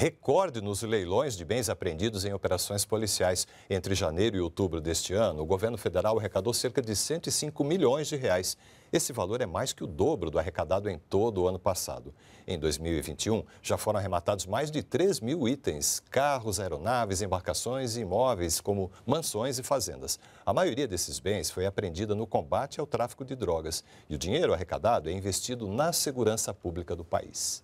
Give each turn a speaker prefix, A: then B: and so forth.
A: recorde nos leilões de bens apreendidos em operações policiais. Entre janeiro e outubro deste ano, o governo federal arrecadou cerca de 105 milhões de reais. Esse valor é mais que o dobro do arrecadado em todo o ano passado. Em 2021, já foram arrematados mais de 3 mil itens: carros, aeronaves, embarcações e imóveis, como mansões e fazendas. A maioria desses bens foi apreendida no combate ao tráfico de drogas. E o dinheiro arrecadado é investido na segurança pública do país.